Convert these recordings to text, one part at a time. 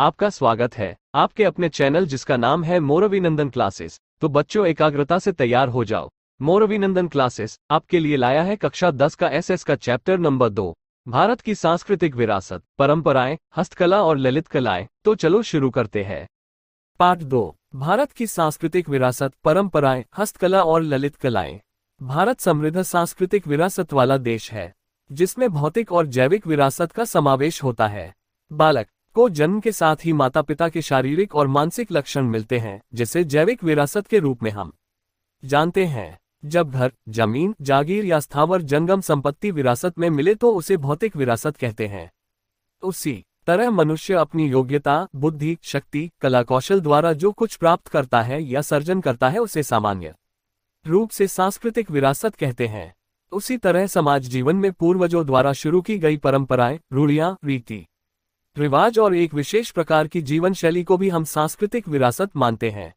आपका स्वागत है आपके अपने चैनल जिसका नाम है मोरविनंदन क्लासेस तो बच्चों एकाग्रता से तैयार हो जाओ मोरविनंदन क्लासेस आपके लिए लाया है कक्षा 10 का एसएस का चैप्टर नंबर दो भारत की सांस्कृतिक विरासत परंपराएं हस्तकला और ललित कलाएं तो चलो शुरू करते हैं पाठ दो भारत की सांस्कृतिक विरासत परंपराएं हस्तकला और ललित कलाएं भारत समृद्ध सांस्कृतिक विरासत वाला देश है जिसमें भौतिक और जैविक विरासत का समावेश होता है बालक को जन्म के साथ ही माता पिता के शारीरिक और मानसिक लक्षण मिलते हैं जिसे जैविक विरासत के रूप में हम जानते हैं जब घर जमीन जागीर या स्थावर जंगम संपत्ति विरासत में मिले तो उसे भौतिक विरासत कहते हैं उसी तरह मनुष्य अपनी योग्यता बुद्धि शक्ति कला कौशल द्वारा जो कुछ प्राप्त करता है या सर्जन करता है उसे सामान्य रूप से सांस्कृतिक विरासत कहते हैं उसी तरह समाज जीवन में पूर्वजों द्वारा शुरू की गई परंपराएं रूढ़ियां रीति रिवाज और एक विशेष प्रकार की जीवन शैली को भी हम सांस्कृतिक विरासत मानते हैं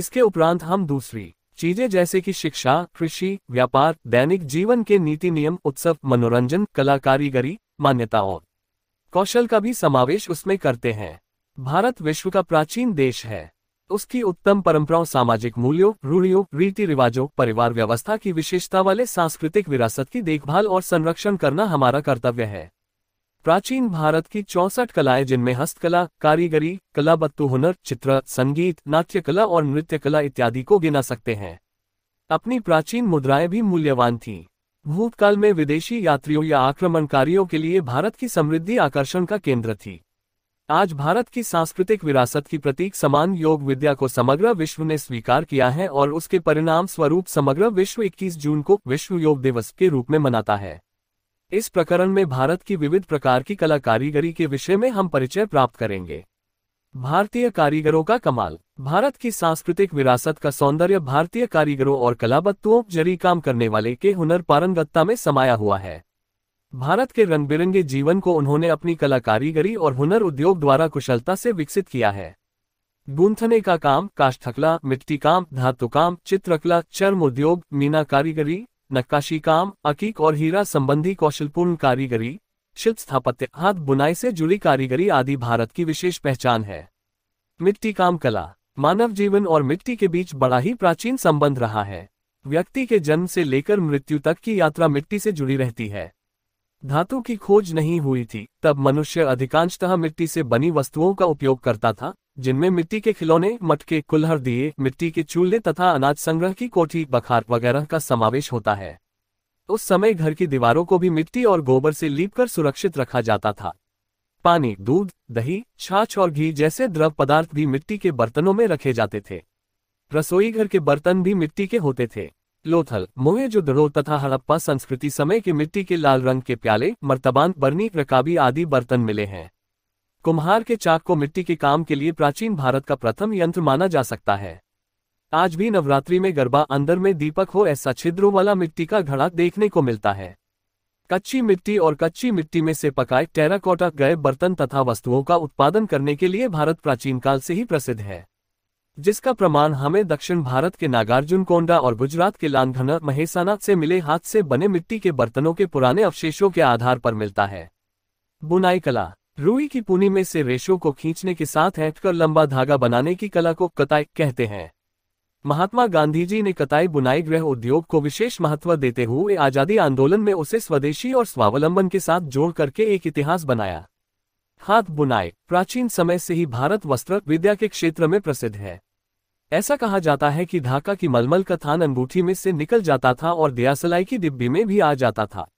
इसके उपरांत हम दूसरी चीजें जैसे कि शिक्षा कृषि व्यापार दैनिक जीवन के नीति नियम उत्सव मनोरंजन कला कारीगरी मान्यताओं कौशल का भी समावेश उसमें करते हैं भारत विश्व का प्राचीन देश है उसकी उत्तम परंपराओं सामाजिक मूल्यों रूढ़ियों रीति रिवाजों परिवार व्यवस्था की विशेषता वाले सांस्कृतिक विरासत की देखभाल और संरक्षण करना हमारा कर्तव्य है प्राचीन भारत की चौसठ कलाएं जिनमें हस्तकला कारीगरी कला बत्तू हुनर चित्र संगीत नाट्य कला और नृत्य कला इत्यादि को गिना सकते हैं अपनी प्राचीन मुद्राएं भी मूल्यवान थीं भूतकाल में विदेशी यात्रियों या आक्रमणकारियों के लिए भारत की समृद्धि आकर्षण का केंद्र थी आज भारत की सांस्कृतिक विरासत की प्रतीक समान योग विद्या को समग्र विश्व ने स्वीकार किया है और उसके परिणाम स्वरूप समग्र विश्व 21 जून को विश्व योग दिवस के रूप में मनाता है इस प्रकरण में भारत की विविध प्रकार की कला कारीगरी के विषय में हम परिचय प्राप्त करेंगे भारतीय कारीगरों का कमाल भारत की सांस्कृतिक विरासत का सौंदर्य भारतीय कारीगरों और कलाबत्तुओं जरी काम करने वाले के हुनर पारंगत्ता में समाया हुआ है भारत के रंग बिरंगे जीवन को उन्होंने अपनी कला कारीगरी और हुनर उद्योग द्वारा कुशलता से विकसित किया है गूंथने का काम काष्ठकला मिट्टी काम धातु काम चित्रकला चर्म उद्योग मीना कारीगरी नक्काशी काम अकीक और हीरा संबंधी कौशलपूर्ण कारीगरी शिल्प स्थापत्य हाथ बुनाई से जुड़ी कारीगरी आदि भारत की विशेष पहचान है मिट्टी काम कला मानव जीवन और मिट्टी के बीच बड़ा ही प्राचीन संबंध रहा है व्यक्ति के जन्म से लेकर मृत्यु तक की यात्रा मिट्टी से जुड़ी रहती है धातु की खोज नहीं हुई थी तब मनुष्य अधिकांशतः मिट्टी से बनी वस्तुओं का उपयोग करता था जिनमें मिट्टी के खिलौने मटके कुल्हर दिए मिट्टी के चूल्हे तथा अनाज संग्रह की कोठी बखार वगैरह का समावेश होता है उस समय घर की दीवारों को भी मिट्टी और गोबर से लीपकर सुरक्षित रखा जाता था पानी दूध दही छाछ और घी जैसे द्रव पदार्थ भी मिट्टी के बर्तनों में रखे जाते थे रसोई घर के बर्तन भी मिट्टी के होते थे लोथल मुहे जो मोहेजुदड़ो तथा हड़प्पा संस्कृति समय के मिट्टी के लाल रंग के प्याले मर्तबान बर्नी रकाबी आदि बर्तन मिले हैं कुम्हार के चाक को मिट्टी के काम के लिए प्राचीन भारत का प्रथम यंत्र माना जा सकता है आज भी नवरात्रि में गरबा अंदर में दीपक हो ऐसा छिद्रों वाला मिट्टी का घड़ा देखने को मिलता है कच्ची मिट्टी और कच्ची मिट्टी में से पकाए टेराकोटा गए बर्तन तथा वस्तुओं का उत्पादन करने के लिए भारत प्राचीन काल से ही प्रसिद्ध है जिसका प्रमाण हमें दक्षिण भारत के नागार्जुन कोंडा और गुजरात के लानघना महेसाना से मिले हाथ से बने मिट्टी के बर्तनों के पुराने अवशेषों के आधार पर मिलता है बुनाई कला रूई की पुनी में से रेशो को खींचने के साथ ऐंठकर लंबा धागा बनाने की कला को कताई कहते हैं महात्मा गांधी जी ने कताई बुनाई गृह उद्योग को विशेष महत्व देते हुए आजादी आंदोलन में उसे स्वदेशी और स्वावलंबन के साथ जोड़ करके एक इतिहास बनाया हाथ बुनाई प्राचीन समय से ही भारत वस्त्र विद्या के क्षेत्र में प्रसिद्ध है ऐसा कहा जाता है कि धाका की मलमल का थान अंगूठी में से निकल जाता था और दियासलाई की डिब्बी में भी आ जाता था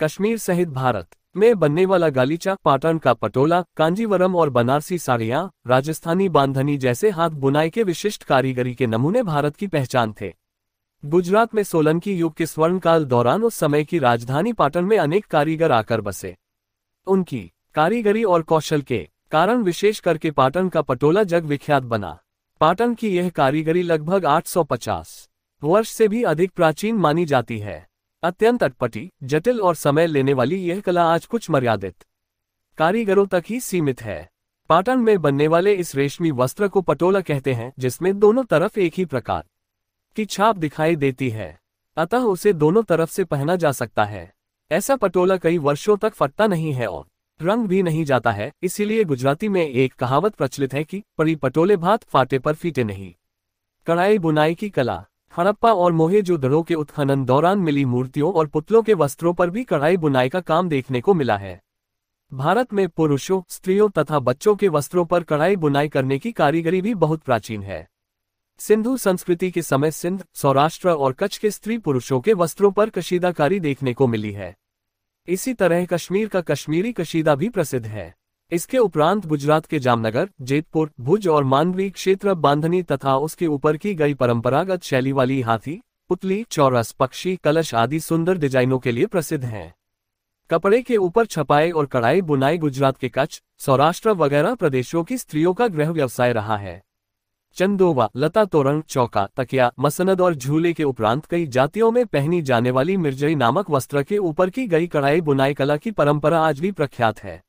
कश्मीर सहित भारत में बनने वाला गालीचा पाटन का पटोला कांजीवरम और बनारसी साड़ियाँ राजस्थानी बांधनी जैसे हाथ बुनाई के विशिष्ट कारीगरी के नमूने भारत की पहचान थे गुजरात में सोलन की युग के स्वर्णकाल दौरान उस समय की राजधानी पाटन में अनेक कारीगर आकर बसे उनकी कारीगरी और कौशल के कारण विशेष करके पाटन का पटोला जग विख्यात बना पाटन की यह कारीगरी लगभग 850 वर्ष से भी अधिक प्राचीन मानी जाती है अत्यंत अटपटी जटिल और समय लेने वाली यह कला आज कुछ मर्यादित कारीगरों तक ही सीमित है पाटन में बनने वाले इस रेशमी वस्त्र को पटोला कहते हैं जिसमें दोनों तरफ एक ही प्रकार की छाप दिखाई देती है अतः उसे दोनों तरफ से पहना जा सकता है ऐसा पटोला कई वर्षों तक फटता नहीं है और रंग भी नहीं जाता है इसीलिए गुजराती में एक कहावत प्रचलित है कि परी पटोले भात फाटे पर फीटे नहीं कढ़ाई बुनाई की कला हड़प्पा और मोहेजोदड़ो के उत्खनन दौरान मिली मूर्तियों और पुतलों के वस्त्रों पर भी कढ़ाई बुनाई का काम देखने को मिला है भारत में पुरुषों स्त्रियों तथा बच्चों के वस्त्रों पर कढ़ाई बुनाई करने की कारीगरी भी बहुत प्राचीन है सिंधु संस्कृति के समय सिंध सौराष्ट्र और कच्छ के स्त्री पुरुषों के वस्त्रों पर कशीदाकारी देखने को मिली है इसी तरह कश्मीर का कश्मीरी कशीदा भी प्रसिद्ध है इसके उपरांत गुजरात के जामनगर जेतपुर भुज और मांडवी क्षेत्र बांधनी तथा उसके ऊपर की गई परंपरागत शैली वाली हाथी पुतली चौरस पक्षी कलश आदि सुंदर डिजाइनों के लिए प्रसिद्ध हैं कपड़े के ऊपर छपाए और कढ़ाई बुनाई गुजरात के कच्छ सौराष्ट्र वगैरह प्रदेशों की स्त्रियों का गृह व्यवसाय रहा है चंदोवा लता तोरण चौका तकिया मसनद और झूले के उपरांत कई जातियों में पहनी जाने वाली मिर्जई नामक वस्त्र के ऊपर की गई कढ़ाई बुनाई कला की परंपरा आज भी प्रख्यात है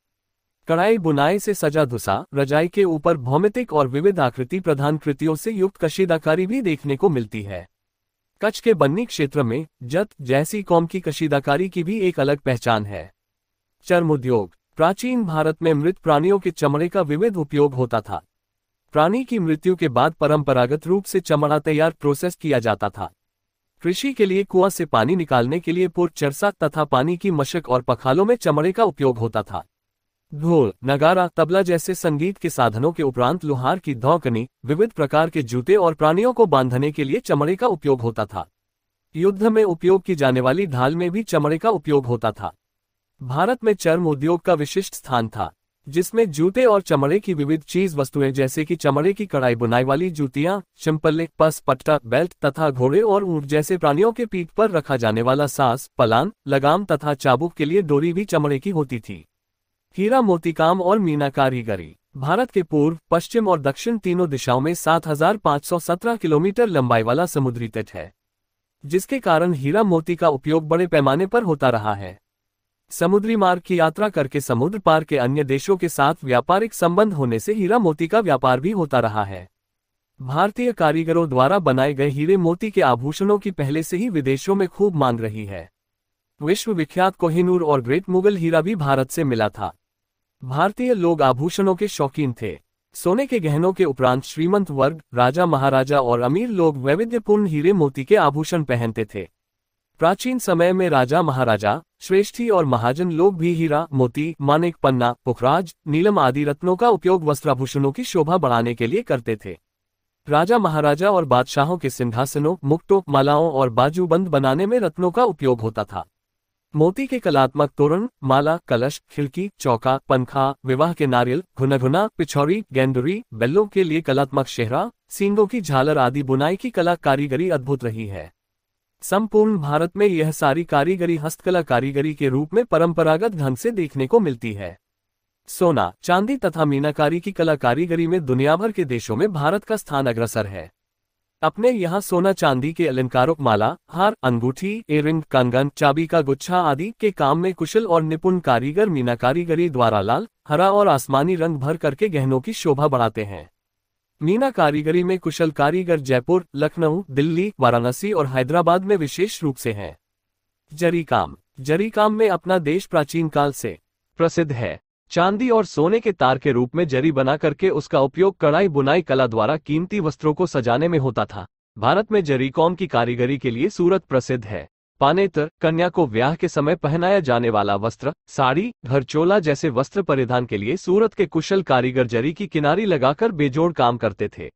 कड़ाई बुनाई से सजा धुसा रजाई के ऊपर भौमितिक और विविध आकृति प्रधान कृतियों से युक्त कशीदाकारी भी देखने को मिलती है कच्छ के बन्नी क्षेत्र में जत जैसी कौम की कशीदाकारी की भी एक अलग पहचान है चर्म उद्योग प्राचीन भारत में मृत प्राणियों के चमड़े का विविध उपयोग होता था प्राणी की मृत्यु के बाद परंपरागत रूप से चमड़ा तैयार प्रोसेस किया जाता था कृषि के लिए कुआं से पानी निकालने के लिए पुर चरसा तथा पानी की मशक और पखालों में चमड़े का उपयोग होता था ढोल नगारा तबला जैसे संगीत के साधनों के उपरांत लुहार की धौकनी विविध प्रकार के जूते और प्राणियों को बांधने के लिए चमड़े का उपयोग होता था युद्ध में उपयोग की जाने वाली ढाल में भी चमड़े का उपयोग होता था भारत में चर्म उद्योग का विशिष्ट स्थान था जिसमें जूते और चमड़े की विविध चीज वस्तुएं जैसे कि चमड़े की कड़ाई बुनाई वाली जूतियां चिंपल्ले पस पट्टा बेल्ट तथा घोड़े और ऊंट जैसे प्राणियों के पीठ पर रखा जाने वाला सांस पलान लगाम तथा चाबुक के लिए डोरी भी चमड़े की होती थी हीरा मोतीकाम और मीना कारीगरी भारत के पूर्व पश्चिम और दक्षिण तीनों दिशाओं में 7,517 किलोमीटर लंबाई वाला समुद्री तट है जिसके कारण हीरा मोती का उपयोग बड़े पैमाने पर होता रहा है समुद्री मार्ग की यात्रा करके समुद्र पार के अन्य देशों के साथ व्यापारिक संबंध होने से हीरा मोती का व्यापार भी होता रहा है भारतीय कारीगरों द्वारा बनाए गए हीरे मोती के आभूषणों की पहले से ही विदेशों में खूब मांग रही है विश्व विख्यात कोहिनूर और ग्रेट मुगल हीरा भी भारत से मिला था भारतीय लोग आभूषणों के शौकीन थे सोने के गहनों के उपरांत श्रीमंत वर्ग राजा महाराजा और अमीर लोग वैविध्यपूर्ण हीरे मोती के आभूषण पहनते थे प्राचीन समय में राजा महाराजा श्रेष्ठी और महाजन लोग भी हीरा मोती मानिक पन्ना पुखराज नीलम आदि रत्नों का उपयोग वस्त्राभूषणों की शोभा बढ़ाने के लिए करते थे राजा महाराजा और बादशाहों के सिंहासनों मुक्टों मालाओं और बाजूबंद बनाने में रत्नों का उपयोग होता था मोती के कलात्मक तोरण माला कलश खिड़की चौका पंखा विवाह के नारियल घुनाघुना पिछौरी गेंदुरी बेल्लों के लिए कलात्मक शेहरा सींगों की झालर आदि बुनाई की कला कारीगरी अद्भुत रही है संपूर्ण भारत में यह सारी कारीगरी हस्तकला कारीगरी के रूप में परंपरागत ढंग से देखने को मिलती है सोना चांदी तथा मीनाकारी की कला कारीगरी में दुनिया भर के देशों में भारत का स्थान अग्रसर है अपने यहाँ सोना चांदी के अलंकारों माला हार अंगूठी एरिंग कंगन चाबी का गुच्छा आदि के काम में कुशल और निपुण कारीगर मीना कारीगरी द्वारा लाल हरा और आसमानी रंग भर करके गहनों की शोभा बढ़ाते हैं मीना कारीगरी में कुशल कारीगर जयपुर लखनऊ दिल्ली वाराणसी और हैदराबाद में विशेष रूप से हैं जरी काम जरी काम में अपना देश प्राचीन काल से प्रसिद्ध है चांदी और सोने के तार के रूप में जरी बना करके उसका उपयोग कढ़ाई बुनाई कला द्वारा कीमती वस्त्रों को सजाने में होता था भारत में जरीकॉम की कारीगरी के लिए सूरत प्रसिद्ध है पानेतर कन्या को व्याह के समय पहनाया जाने वाला वस्त्र साड़ी घरचोला जैसे वस्त्र परिधान के लिए सूरत के कुशल कारीगर जरी की किनारी लगाकर बेजोड़ काम करते थे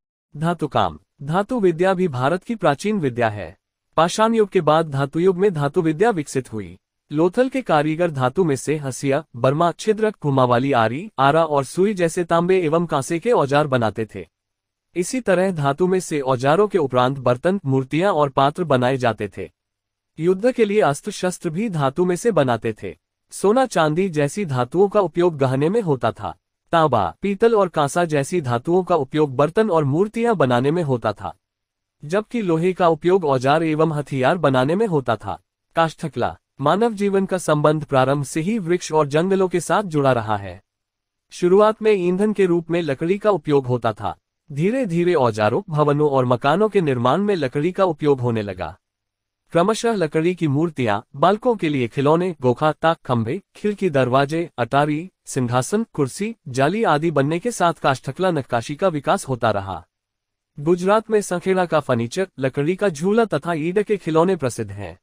धातु काम धातु विद्या भी भारत की प्राचीन विद्या है पाषाण युग के बाद धातु युग में धातु विद्या विकसित हुई लोथल के कारीगर धातु में से हसिया बर्मा छिद्रक घुमावाली आरी आरा और सुई जैसे तांबे एवं कांसे के औजार बनाते थे इसी तरह धातु में से औजारों के उपरांत बर्तन मूर्तियां और पात्र बनाए जाते थे युद्ध के लिए अस्त्र शस्त्र भी धातु में से बनाते थे सोना चांदी जैसी धातुओं का उपयोग गहने में होता था तांबा पीतल और कांसा जैसी धातुओं का उपयोग बर्तन और मूर्तियां बनाने में होता था जबकि लोहे का उपयोग औजार एवं हथियार बनाने में होता था काष्ठकला मानव जीवन का संबंध प्रारंभ से ही वृक्ष और जंगलों के साथ जुड़ा रहा है शुरुआत में ईंधन के रूप में लकड़ी का उपयोग होता था धीरे धीरे औजारों भवनों और मकानों के निर्माण में लकड़ी का उपयोग होने लगा क्रमशः लकड़ी की मूर्तियां बालकों के लिए खिलौने गोखा ताक खंभे खिड़की दरवाजे अटारी सिंहासन कुर्सी जाली आदि बनने के साथ काष्ठकला नक्काशी का विकास होता रहा गुजरात में संखेड़ा का फर्नीचर लकड़ी का झूला तथा ईड के खिलौने प्रसिद्ध हैं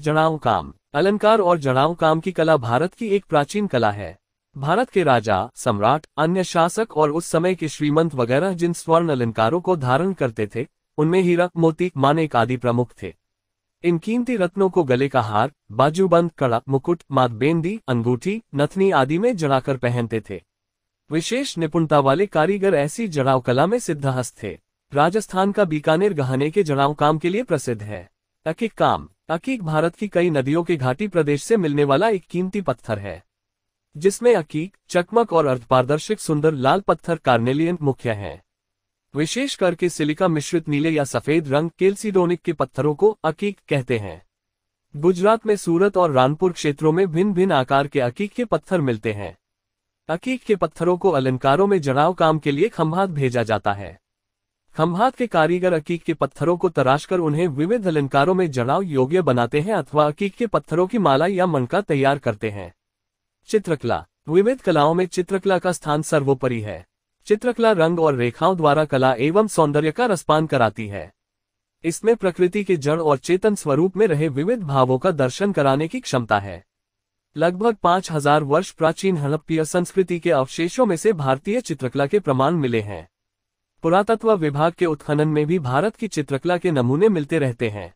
जड़ाव काम अलंकार और जड़ाव काम की कला भारत की एक प्राचीन कला है भारत के राजा सम्राट अन्य शासक और उस समय के श्रीमंत वगैरह जिन स्वर्ण अलंकारों को धारण करते थे उनमें हीरा मोती मानेक आदि प्रमुख थे इन कीमती रत्नों को गले का हार बाजूबंद कड़ा मुकुट मातबेंदी अंगूठी नथनी आदि में जड़ाकर पहनते थे विशेष निपुणता वाले कारीगर ऐसी जड़ाव कला में सिद्धहस्त थे राजस्थान का बीकानेर गहने के जड़ाव काम के लिए प्रसिद्ध है अकिक काम अकीक भारत की कई नदियों के घाटी प्रदेश से मिलने वाला एक कीमती पत्थर है जिसमें अकीक चकमक और अर्धपारदर्शक सुंदर लाल पत्थर कार्नेलियन मुख्य हैं विशेष करके सिलिका मिश्रित नीले या सफेद रंग केल्सिडोनिक के पत्थरों को अकीक कहते हैं गुजरात में सूरत और रानपुर क्षेत्रों में भिन्न भिन्न आकार के अकीक के पत्थर मिलते हैं अकीक के पत्थरों को अलंकारों में जड़ाव काम के लिए खंभात भेजा जाता है खम्भात के कारीगर अकीक के पत्थरों को तराशकर उन्हें विविध अलंकारों में जड़ाव योग्य बनाते हैं अथवा अकीक के पत्थरों की माला या मनका तैयार करते हैं चित्रकला विविध कलाओं में चित्रकला का स्थान सर्वोपरि है चित्रकला रंग और रेखाओं द्वारा कला एवं सौंदर्य का रसपान कराती है इसमें प्रकृति के जड़ और चेतन स्वरूप में रहे विविध भावों का दर्शन कराने की क्षमता है लगभग 5000 वर्ष प्राचीन हड़प्पीय संस्कृति के अवशेषों में से भारतीय चित्रकला के प्रमाण मिले हैं पुरातत्व विभाग के उत्खनन में भी भारत की चित्रकला के नमूने मिलते रहते हैं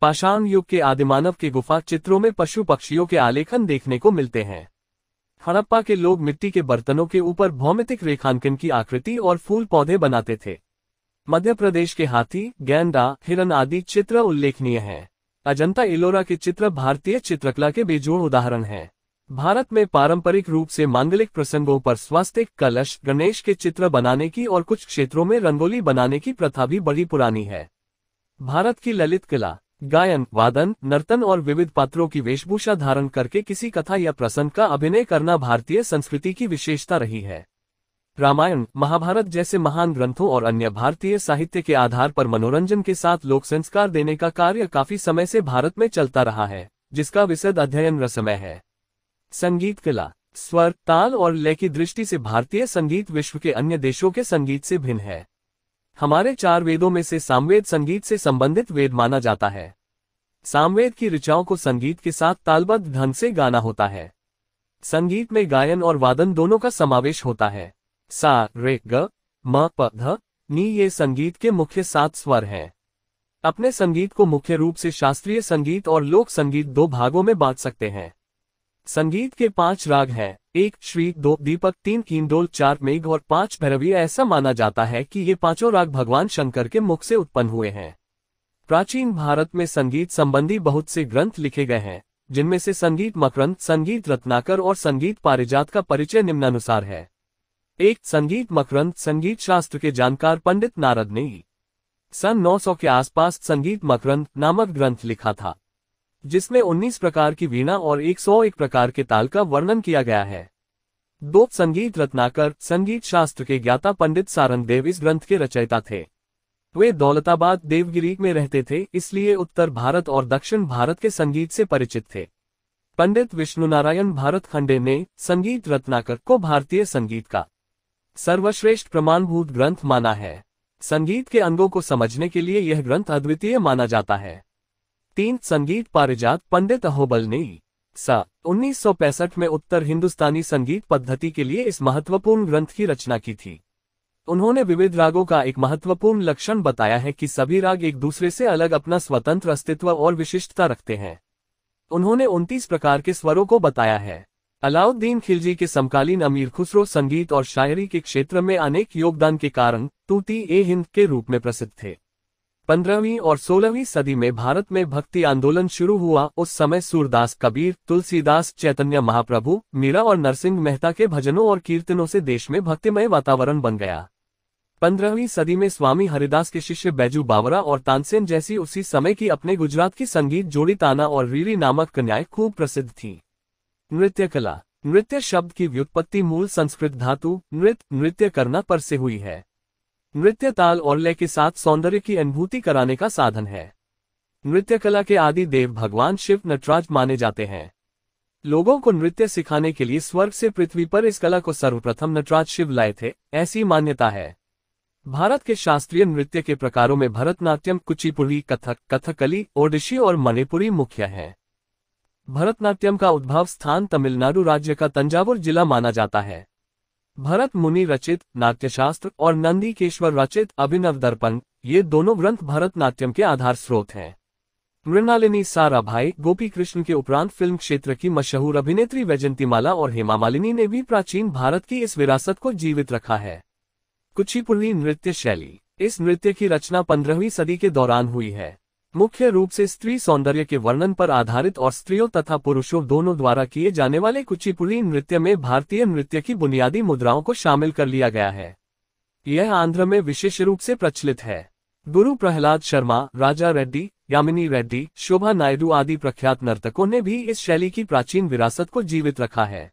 पाषाण युग के आदिमानव के गुफा चित्रों में पशु पक्षियों के आलेखन देखने को मिलते हैं हड़प्पा के लोग मिट्टी के बर्तनों के ऊपर भौमितिक रेखांकन की आकृति और फूल पौधे बनाते थे मध्य प्रदेश के हाथी गैंडा हिरन आदि चित्र उल्लेखनीय हैं अजंता इलोरा के चित्र भारतीय चित्रकला के बेजोड़ उदाहरण हैं भारत में पारंपरिक रूप से मांगलिक प्रसंगों पर स्वास्तिक कलश गणेश के चित्र बनाने की और कुछ क्षेत्रों में रंगोली बनाने की प्रथा भी बड़ी पुरानी है भारत की ललित कला गायन वादन नर्तन और विविध पात्रों की वेशभूषा धारण करके किसी कथा या प्रसंग का अभिनय करना भारतीय संस्कृति की विशेषता रही है रामायण महाभारत जैसे महान ग्रंथों और अन्य भारतीय साहित्य के आधार पर मनोरंजन के साथ लोक संस्कार देने का कार्य काफी समय से भारत में चलता रहा है जिसका विशद अध्ययन रसमय है संगीत कला स्वर ताल और लय की दृष्टि से भारतीय संगीत विश्व के अन्य देशों के संगीत से भिन्न है हमारे चार वेदों में से सामवेद संगीत से संबंधित वेद माना जाता है सामवेद की ऋचाओं को संगीत के साथ तालबद्ध ढंग से गाना होता है संगीत में गायन और वादन दोनों का समावेश होता है सा रे ग म प ध नी ये संगीत के मुख्य सात स्वर हैं अपने संगीत को मुख्य रूप से शास्त्रीय संगीत और लोक संगीत दो भागों में बांट सकते हैं संगीत के पांच राग हैं एक श्री दो दीपक तीन की चार मेघ और पांच भैरवी ऐसा माना जाता है कि ये पांचों राग भगवान शंकर के मुख से उत्पन्न हुए हैं प्राचीन भारत में संगीत संबंधी बहुत से ग्रंथ लिखे गए हैं जिनमें से संगीत मकरंद संगीत रत्नाकर और संगीत पारिजात का परिचय निम्नानुसार है एक संगीत मकरंद संगीत शास्त्र के जानकार पंडित नारद ने सन 900 के आसपास संगीत मकरंद नामक ग्रंथ लिखा था जिसमें 19 प्रकार की वीणा और 101 प्रकार के ताल का वर्णन किया गया है दो संगीत रत्नाकर संगीत शास्त्र के ज्ञाता पंडित सारंग देव इस ग्रंथ के रचयिता थे वे दौलताबाद देवगिरी में रहते थे इसलिए उत्तर भारत और दक्षिण भारत के संगीत से परिचित थे पंडित विष्णु नारायण भारत खंडे ने संगीत रत्नाकर को भारतीय संगीत का सर्वश्रेष्ठ प्रमाणभूत ग्रंथ माना है संगीत के अंगों को समझने के लिए यह ग्रंथ अद्वितीय माना जाता है तीन संगीत पारिजात पंडित अहोबल ने सा 1965 में उत्तर हिंदुस्तानी संगीत पद्धति के लिए इस महत्वपूर्ण ग्रंथ की रचना की थी उन्होंने विविध रागों का एक महत्वपूर्ण लक्षण बताया है कि सभी राग एक दूसरे से अलग अपना स्वतंत्र अस्तित्व और विशिष्टता रखते हैं उन्होंने उनतीस प्रकार के स्वरों को बताया है अलाउद्दीन खिलजी के समकालीन अमीर खुसरो संगीत और शायरी के क्षेत्र में अनेक योगदान के कारण तूती ए हिंद के रूप में प्रसिद्ध थे पंद्रहवीं और सोलहवीं सदी में भारत में भक्ति आंदोलन शुरू हुआ उस समय सूरदास कबीर तुलसीदास चैतन्य महाप्रभु मीरा और नरसिंह मेहता के भजनों और कीर्तनों से देश में भक्तिमय वातावरण बन गया पंद्रहवीं सदी में स्वामी हरिदास के शिष्य बैजू बावरा और तानसेन जैसी उसी समय की अपने गुजरात की संगीत जोड़ी ताना और रीरी नामक कन्याएं खूब प्रसिद्ध थी नृत्य कला नृत्य शब्द की व्युत्पत्ति मूल संस्कृत धातु नृत्य नृत्य करना पर से हुई है नृत्य ताल और लय के साथ सौंदर्य की अनुभूति कराने का साधन है नृत्य कला के आदि देव भगवान शिव नटराज माने जाते हैं लोगों को नृत्य सिखाने के लिए स्वर्ग से पृथ्वी पर इस कला को सर्वप्रथम नटराज शिव लाए थे ऐसी मान्यता है भारत के शास्त्रीय नृत्य के प्रकारों में भरतनाट्यम कुचिपुड़ी कथक कथकली ओडिशी और मणिपुरी मुख्य हैं भरतनाट्यम का उद्भव स्थान तमिलनाडु राज्य का तंजावुर जिला माना जाता है भरत मुनि रचित नाट्यशास्त्र और नंदीकेश्वर रचित अभिनव दर्पण ये दोनों ग्रंथ भरतनाट्यम के आधार स्रोत हैं मृणालिनी सारा भाई गोपी कृष्ण के उपरांत फिल्म क्षेत्र की मशहूर अभिनेत्री वैजंतीमाला और हेमा मालिनी ने भी प्राचीन भारत की इस विरासत को जीवित रखा है कुचिपुली नृत्य शैली इस नृत्य की रचना पंद्रहवीं सदी के दौरान हुई है मुख्य रूप से स्त्री सौंदर्य के वर्णन पर आधारित और स्त्रियों तथा पुरुषों दोनों द्वारा किए जाने वाले कुचिपुड़ी नृत्य में भारतीय नृत्य की बुनियादी मुद्राओं को शामिल कर लिया गया है यह आंध्र में विशेष रूप से प्रचलित है गुरु प्रहलाद शर्मा राजा रेड्डी यामिनी रेड्डी शोभा नायडू आदि प्रख्यात नर्तकों ने भी इस शैली की प्राचीन विरासत को जीवित रखा है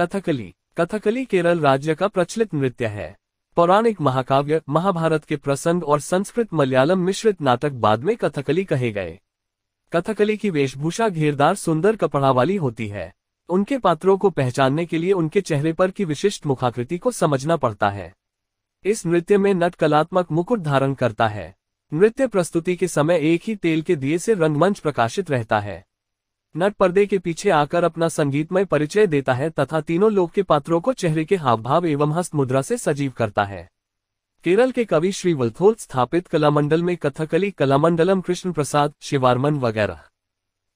कथकली कथकली केरल राज्य का प्रचलित नृत्य है पौराणिक महाकाव्य महाभारत के प्रसंग और संस्कृत मलयालम मिश्रित नाटक बाद में कथकली कहे गए कथकली की वेशभूषा घेरदार सुंदर कपड़ा वाली होती है उनके पात्रों को पहचानने के लिए उनके चेहरे पर की विशिष्ट मुखाकृति को समझना पड़ता है इस नृत्य में नट कलात्मक मुकुट धारण करता है नृत्य प्रस्तुति के समय एक ही तेल के दिए से रंगमंच प्रकाशित रहता है नट पर्दे के पीछे आकर अपना संगीतमय परिचय देता है तथा तीनों लोक के पात्रों को चेहरे के हाव भाव एवं हस्त मुद्रा से सजीव करता है केरल के कवि श्री वल्थोल स्थापित कलामंडल में कथकली कलामंडलम कृष्ण प्रसाद शिवारमन वगैरह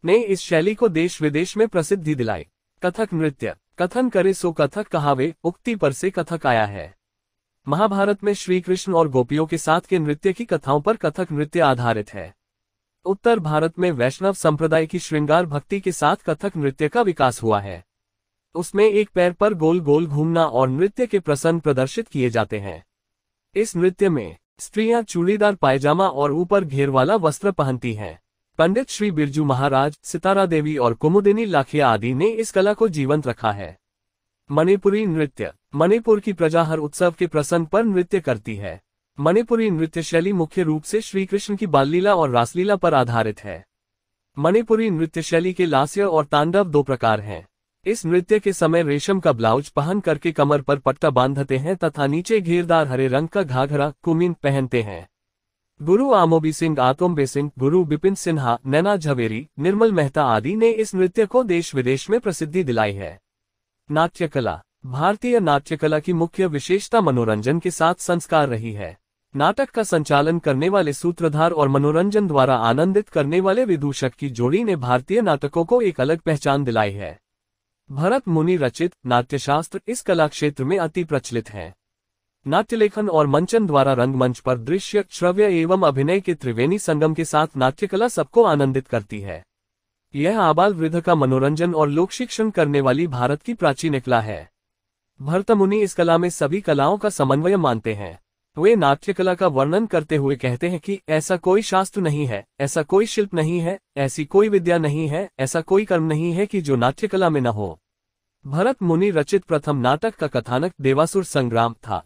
ने इस शैली को देश विदेश में प्रसिद्धि दिलाई कथक नृत्य कथन करे सो कथक कहावे उक्ति पर से कथक आया है महाभारत में श्री कृष्ण और गोपियों के साथ के नृत्य की कथाओं पर कथक नृत्य आधारित है उत्तर भारत में वैष्णव संप्रदाय की श्रृंगार भक्ति के साथ कथक नृत्य का विकास हुआ है उसमें एक पैर पर गोल गोल घूमना और नृत्य के प्रसन्न प्रदर्शित किए जाते हैं इस नृत्य में स्त्रियां चूड़ीदार पायजामा और ऊपर घेर वाला वस्त्र पहनती हैं पंडित श्री बिरजू महाराज सितारा देवी और कुमुदिनी लाखिया आदि ने इस कला को जीवंत रखा है मणिपुरी नृत्य मणिपुर की प्रजा हर उत्सव के प्रसंग पर नृत्य करती है मणिपुरी नृत्य शैली मुख्य रूप से श्रीकृष्ण की बाललीला और रासलीला पर आधारित है मणिपुरी नृत्य शैली के लास्य और तांडव दो प्रकार हैं इस नृत्य के समय रेशम का ब्लाउज पहन करके कमर पर पट्टा बांधते हैं तथा नीचे घेरदार हरे रंग का घाघरा कुमिन पहनते हैं गुरु आमोबी सिंह आतोम्बे सिंह गुरु बिपिन सिन्हा नैना झवेरी निर्मल मेहता आदि ने इस नृत्य को देश विदेश में प्रसिद्धि दिलाई है नाट्यकला भारतीय नाट्यकला की मुख्य विशेषता मनोरंजन के साथ संस्कार रही है नाटक का संचालन करने वाले सूत्रधार और मनोरंजन द्वारा आनंदित करने वाले विदूषक की जोड़ी ने भारतीय नाटकों को एक अलग पहचान दिलाई है भरत मुनि रचित नाट्यशास्त्र इस कला क्षेत्र में अति प्रचलित है नाट्य लेखन और मंचन द्वारा रंगमंच पर दृश्य श्रव्य एवं अभिनय के त्रिवेणी संगम के साथ नाट्यकला सबको आनंदित करती है यह आबाल वृद्ध का मनोरंजन और लोक शिक्षण करने वाली भारत की प्राचीन कला है भरतमुनि इस कला में सभी कलाओं का समन्वय मानते हैं वे तो नाट्यकला का वर्णन करते हुए कहते हैं कि ऐसा कोई शास्त्र नहीं है ऐसा कोई शिल्प नहीं है ऐसी कोई विद्या नहीं है ऐसा कोई कर्म नहीं है कि जो नाट्यकला में न हो भरत मुनि रचित प्रथम नाटक का कथानक देवासुर संग्राम था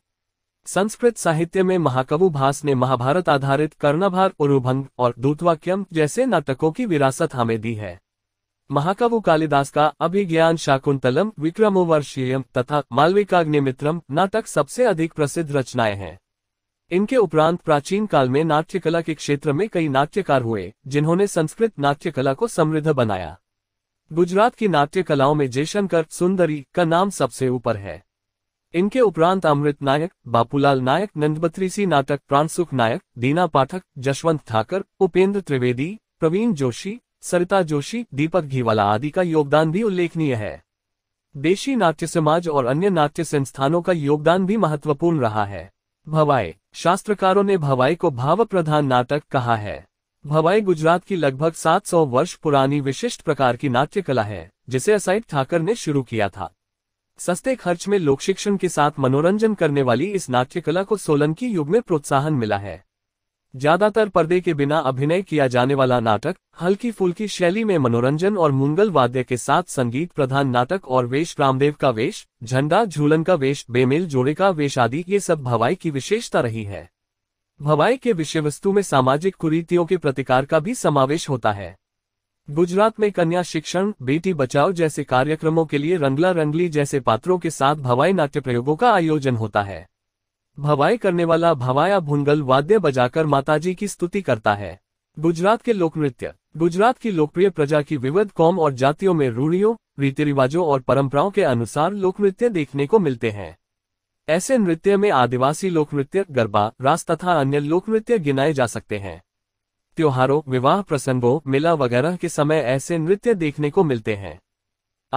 संस्कृत साहित्य में महाकवु भास ने महाभारत आधारित कर्णाभार उरुभंग और दूतवाक्यम जैसे नाटकों की विरासत हमें दी है महाकवु कालिदास का अभिज्ञान शाकुंतलम विक्रमोवर्षीयम तथा मालविकाग्निमित्रम नाटक सबसे अधिक प्रसिद्ध रचनाएं हैं इनके उपरांत प्राचीन काल में नाट्यकला के क्षेत्र में कई नाट्यकार हुए जिन्होंने संस्कृत नाट्यकला को समृद्ध बनाया गुजरात की नाट्य कलाओं में जयशंकर सुंदरी का नाम सबसे ऊपर है इनके उपरांत अमृत नायक बापूलाल नायक नंदबत्रीसी नाटक प्राणसुख नायक दीना पाठक जशवंत ठाकर उपेंद्र त्रिवेदी प्रवीण जोशी सरिता जोशी दीपक घीवाला आदि का योगदान भी उल्लेखनीय है देशी नाट्य समाज और अन्य नाट्य संस्थानों का योगदान भी महत्वपूर्ण रहा है भवाई शास्त्रकारों ने भवाई को भाव प्रधान नाटक कहा है भवाई गुजरात की लगभग 700 वर्ष पुरानी विशिष्ट प्रकार की नाट्य कला है जिसे असाइड ठाकर ने शुरू किया था सस्ते खर्च में लोक शिक्षण के साथ मनोरंजन करने वाली इस नाट्य कला को सोलन की युग में प्रोत्साहन मिला है ज्यादातर पर्दे के बिना अभिनय किया जाने वाला नाटक हल्की फुल्की शैली में मनोरंजन और मुंगल वाद्य के साथ संगीत प्रधान नाटक और वेश रामदेव का वेश झंडा झूलन का वेश बेमेल जोड़े का वेश आदि ये सब भवाई की विशेषता रही है भवाई के विषय वस्तु में सामाजिक कुरीतियों के प्रतिकार का भी समावेश होता है गुजरात में कन्या शिक्षण बेटी बचाओ जैसे कार्यक्रमों के लिए रंगला रंगली जैसे पात्रों के साथ भवाई नाट्य प्रयोगों का आयोजन होता है भवाई करने वाला भवाया भूंगल वाद्य बजाकर माताजी की स्तुति करता है गुजरात के लोक नृत्य गुजरात की लोकप्रिय प्रजा की विविध कौम और जातियों में रूढ़ियों रीति रिवाजों और परंपराओं के अनुसार लोक नृत्य देखने को मिलते हैं ऐसे नृत्य में आदिवासी लोक नृत्य गरबा रास तथा अन्य लोक नृत्य गिनाए जा सकते हैं त्योहारों विवाह प्रसंगों मेला वगैरह के समय ऐसे नृत्य देखने को मिलते हैं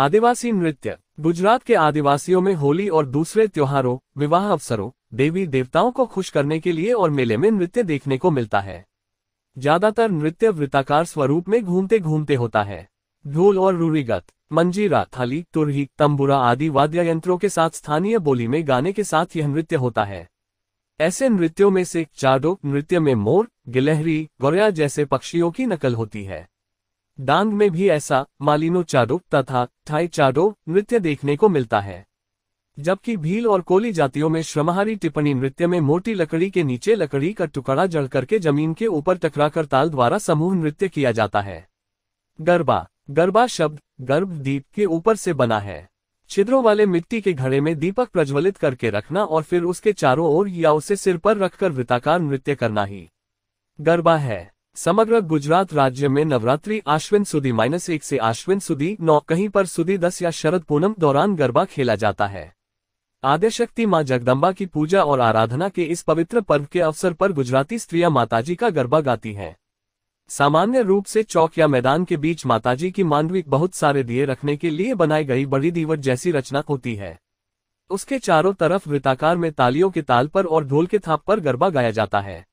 आदिवासी नृत्य गुजरात के आदिवासियों में होली और दूसरे त्योहारों विवाह अवसरों देवी देवताओं को खुश करने के लिए और मेले में नृत्य देखने को मिलता है ज्यादातर नृत्य वृत्ताकार स्वरूप में घूमते घूमते होता है ढोल और रूरीगत मंजीरा थाली तुरही तंबुरा आदि वाद्य यंत्रों के साथ स्थानीय बोली में गाने के साथ यह नृत्य होता है ऐसे नृत्यों में से चाडो नृत्य में मोर गिलहरी गौरया जैसे पक्षियों की नकल होती है डांग में भी ऐसा मालिनो चाडो तथा ठाई चाडो नृत्य देखने को मिलता है जबकि भील और कोली जातियों में श्रमहारी टिप्पणी नृत्य में मोटी लकड़ी के नीचे लकड़ी का टुकड़ा जड़ करके जमीन के ऊपर टकराकर ताल द्वारा समूह नृत्य किया जाता है गरबा गरबा शब्द गर्भ दीप के ऊपर से बना है छिद्रों वाले मिट्टी के घड़े में दीपक प्रज्वलित करके रखना और फिर उसके चारों ओर या उसे सिर पर रखकर वृत्ताकार नृत्य करना ही गरबा है समग्र गुजरात राज्य में नवरात्रि आश्विन सुदी माइनस एक से आश्विन सुदी नौ कहीं पर सुदी दस या शरद पूनम दौरान गरबा खेला जाता है आद्यशक्ति मां जगदम्बा की पूजा और आराधना के इस पवित्र पर्व के अवसर पर गुजराती स्त्रियां माताजी का गरबा गाती हैं सामान्य रूप से चौक या मैदान के बीच माताजी की मांडविक बहुत सारे दिए रखने के लिए बनाई गई बड़ी दीवट जैसी रचना होती है उसके चारों तरफ वृताकार में तालियों के ताल पर और ढोल के थाप पर गरबा गाया जाता है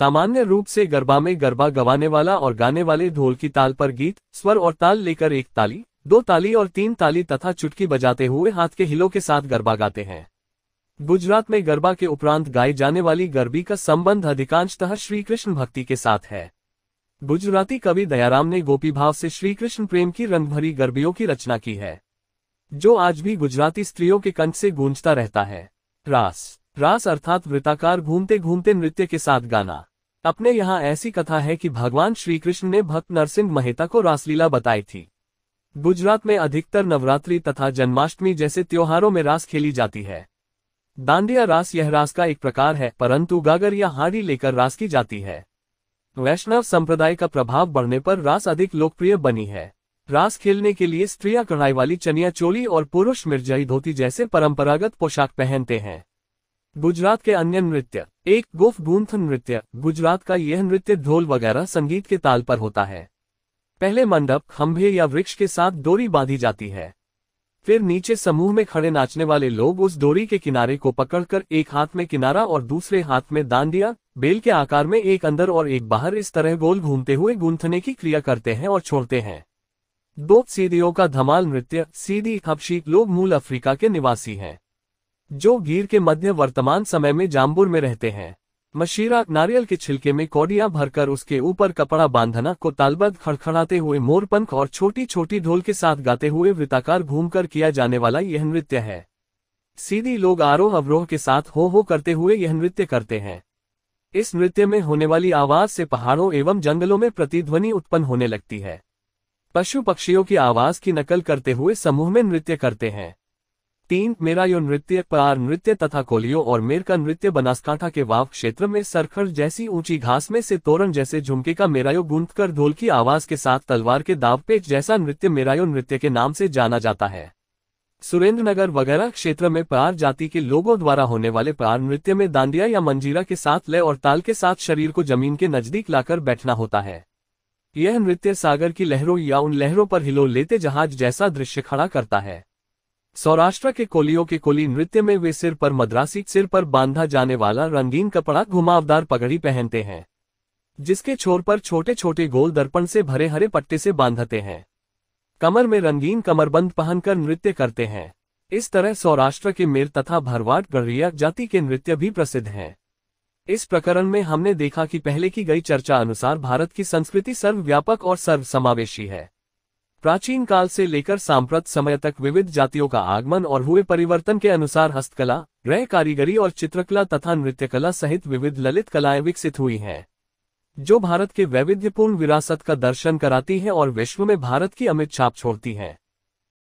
सामान्य रूप से गरबा में गरबा गवाने वाला और गाने वाले ढोल की ताल पर गीत स्वर और ताल लेकर एक ताली दो ताली और तीन ताली तथा चुटकी बजाते हुए हाथ के हिलों के साथ गरबा गाते हैं गुजरात में गरबा के उपरांत गाई जाने वाली गरबी का संबंध अधिकांशतः श्री कृष्ण भक्ति के साथ है गुजराती कवि दयाराम ने गोपी भाव से श्रीकृष्ण प्रेम की रंगभरी गरबियों की रचना की है जो आज भी गुजराती स्त्रियों के कंठ से गूंजता रहता है रास रास अर्थात वृताकार घूमते घूमते नृत्य के साथ गाना अपने यहाँ ऐसी कथा है कि भगवान श्रीकृष्ण ने भक्त नरसिंह मेहता को रासलीला बताई थी गुजरात में अधिकतर नवरात्रि तथा जन्माष्टमी जैसे त्योहारों में रास खेली जाती है दांडिया रास यह रास का एक प्रकार है परंतु गागर या हाड़ी लेकर रास की जाती है वैष्णव संप्रदाय का प्रभाव बढ़ने पर रास अधिक लोकप्रिय बनी है रास खेलने के लिए स्त्रियां कढ़ाई वाली चनिया चोली और पुरुष मिर्जाई धोती जैसे परंपरागत पोशाक पहनते हैं गुजरात के अन्य नृत्य एक गोफ गूंथ नृत्य गुजरात का यह नृत्य ढोल वगैरह संगीत के ताल पर होता है पहले मंडप खंभे या वृक्ष के साथ डोरी बांधी जाती है फिर नीचे समूह में खड़े नाचने वाले लोग उस डोरी के किनारे को पकड़कर एक हाथ में किनारा और दूसरे हाथ में दांडिया बेल के आकार में एक अंदर और एक बाहर इस तरह गोल घूमते हुए गूंथने की क्रिया करते हैं और छोड़ते हैं दो सीधियों का धमाल नृत्य सीधी खपशी लोग मूल अफ्रीका के निवासी हैं जो गिर के मध्य वर्तमान समय में जाम्बुर में रहते हैं मशीरा नारियल के छिलके में कौड़ियां भरकर उसके ऊपर कपड़ा बांधना को तालबद खड़खड़ाते हुए मोरपंख और छोटी छोटी ढोल के साथ गाते हुए वृताकार घूमकर किया जाने वाला यह नृत्य है सीधी लोग आरोह अवरोह के साथ हो हो करते हुए यह नृत्य करते हैं इस नृत्य में होने वाली आवाज से पहाड़ों एवं जंगलों में प्रतिध्वनि उत्पन्न होने लगती है पशु पक्षियों की आवाज की नकल करते हुए समूह में नृत्य करते हैं तीन मेरायो नृत्य परार नृत्य तथा कोलियो और मेर का नृत्य बनासकांठा के वाव क्षेत्र में सरखर जैसी ऊंची घास में से तोरण जैसे झुमके का मेरायो गूंथकर ढोल की आवाज के साथ तलवार के दावपेच जैसा नृत्य मेरायो नृत्य के नाम से जाना जाता है सुरेंद्र नगर वगैरह क्षेत्र में पार जाति के लोगों द्वारा होने वाले पार नृत्य में दांडिया या मंजीरा के साथ लय और ताल के साथ शरीर को जमीन के नजदीक लाकर बैठना होता है यह नृत्य सागर की लहरों या उन लहरों पर हिलो लेते जहाज जैसा दृश्य खड़ा करता है सौराष्ट्र के कोलियों के कोली नृत्य में वे सिर पर मद्रासी सिर पर बांधा जाने वाला रंगीन कपड़ा घुमावदार पगड़ी पहनते हैं जिसके छोर पर छोटे छोटे गोल दर्पण से भरे हरे पट्टे से बांधते हैं कमर में रंगीन कमरबंद पहनकर नृत्य करते हैं इस तरह सौराष्ट्र के मेर तथा भरवाट गढ़िया जाति के नृत्य भी प्रसिद्ध हैं इस प्रकरण में हमने देखा कि पहले की गई चर्चा अनुसार भारत की संस्कृति सर्वव्यापक और सर्वसमावेशी है प्राचीन काल से लेकर सांप्रत समय तक विविध जातियों का आगमन और हुए परिवर्तन के अनुसार हस्तकला रह कारीगरी और चित्रकला तथा नृत्यकला सहित विविध ललित कलाएं विकसित हुई हैं जो भारत के वैविध्यपूर्ण विरासत का दर्शन कराती हैं और विश्व में भारत की अमित छाप छोड़ती हैं